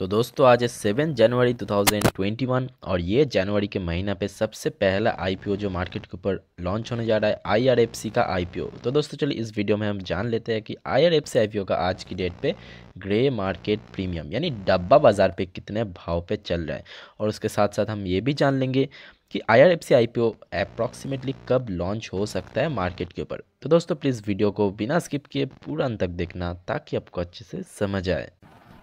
तो दोस्तों आज है सेवन जनवरी 2021 और ये जनवरी के महीना पे सबसे पहला आईपीओ जो मार्केट के ऊपर लॉन्च होने जा रहा है आईआरएफसी का आईपीओ तो दोस्तों चलिए इस वीडियो में हम जान लेते हैं कि आईआरएफसी आईपीओ का आज की डेट पे ग्रे मार्केट प्रीमियम यानी डब्बा बाज़ार पे कितने भाव पे चल रहा है और उसके साथ साथ हम ये भी जान लेंगे कि I R F C I P O approximately कब लॉन्च हो सकता है मार्केट के ऊपर तो दोस्तों प्लीज़ वीडियो को बिना स्किप किए पूरा अंत तक देखना ताकि आपको अच्छे से समझ आए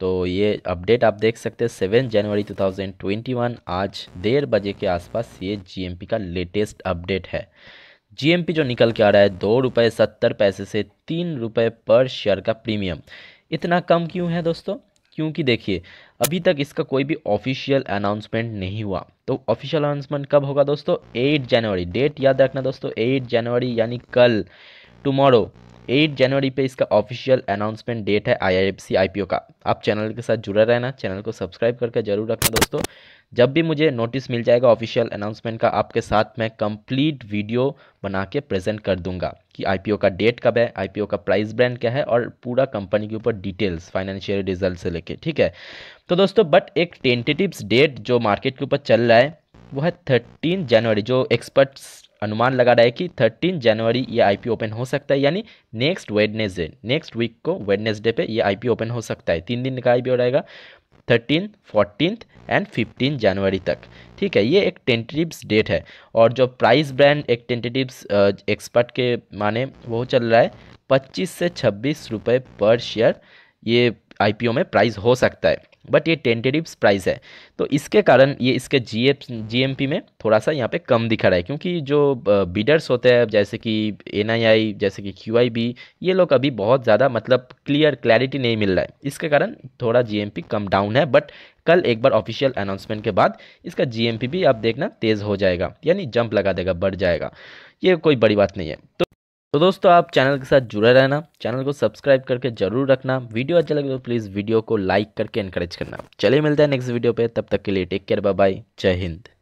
तो ये अपडेट आप देख सकते हैं सेवन जनवरी 2021 आज डेढ़ बजे के आसपास ये जीएमपी का लेटेस्ट अपडेट है जीएमपी जो निकल के आ रहा है दो रुपये सत्तर पैसे से तीन रुपये पर शेयर का प्रीमियम इतना कम क्यों है दोस्तों क्योंकि देखिए अभी तक इसका कोई भी ऑफिशियल अनाउंसमेंट नहीं हुआ तो ऑफिशियल अनाउंसमेंट कब होगा दोस्तों 8 जनवरी डेट याद रखना दोस्तों 8 जनवरी यानी कल टुमारो 8 जनवरी पे इसका ऑफिशियल अनाउंसमेंट डेट है आईआईएफसी आईपीओ का आप चैनल के साथ जुड़े रहना चैनल को सब्सक्राइब करके जरूर रखना दोस्तों जब भी मुझे नोटिस मिल जाएगा ऑफिशियल अनाउंसमेंट का आपके साथ मैं कंप्लीट वीडियो बना के प्रेजेंट कर दूंगा कि आईपीओ का डेट कब है आईपीओ का प्राइस ब्रांड क्या है और पूरा कंपनी के ऊपर डिटेल्स फाइनेंशियल रिजल्ट से लेके ठीक है तो दोस्तों बट एक टेंटेटिव डेट जो मार्केट के ऊपर चल रहा है वो है थर्टीन जनवरी जो एक्सपर्ट्स अनुमान लगा रहा है कि थर्टीन जनवरी ये आईपीओ ओपन हो सकता है यानी नेक्स्ट वेडनेसडे नेक्स्ट वीक को वेडनेसडे पे ये आईपीओ ओपन हो सकता है तीन दिन का आईपीओ रहेगा थर्टीन फोर्टीन एंड फिफ्टीन जनवरी तक ठीक है ये एक टेंटेटिव्स डेट है और जो प्राइस ब्रांड एक टेंटेटिव्स एक्सपर्ट के माने वो चल रहा है पच्चीस से छब्बीस रुपये पर शेयर ये आई में प्राइस हो सकता है बट ये टेंटेटिव प्राइस है तो इसके कारण ये इसके जी एफ में थोड़ा सा यहाँ पे कम दिखा रहा है क्योंकि जो बिडर्स होते हैं जैसे कि एन जैसे कि क्यू ये लोग अभी बहुत ज़्यादा मतलब क्लियर क्लैरिटी नहीं मिल रहा है इसके कारण थोड़ा जी कम डाउन है बट कल एक बार ऑफिशियल अनाउंसमेंट के बाद इसका जी भी आप देखना तेज़ हो जाएगा यानी जंप लगा देगा बढ़ जाएगा ये कोई बड़ी बात नहीं है तो तो दोस्तों आप चैनल के साथ जुड़े रहना चैनल को सब्सक्राइब करके जरूर रखना वीडियो अच्छा लगे तो प्लीज़ वीडियो को लाइक करके इनकरेज करना चलिए मिलते हैं नेक्स्ट वीडियो पे तब तक के लिए टेक केयर बाय जय हिंद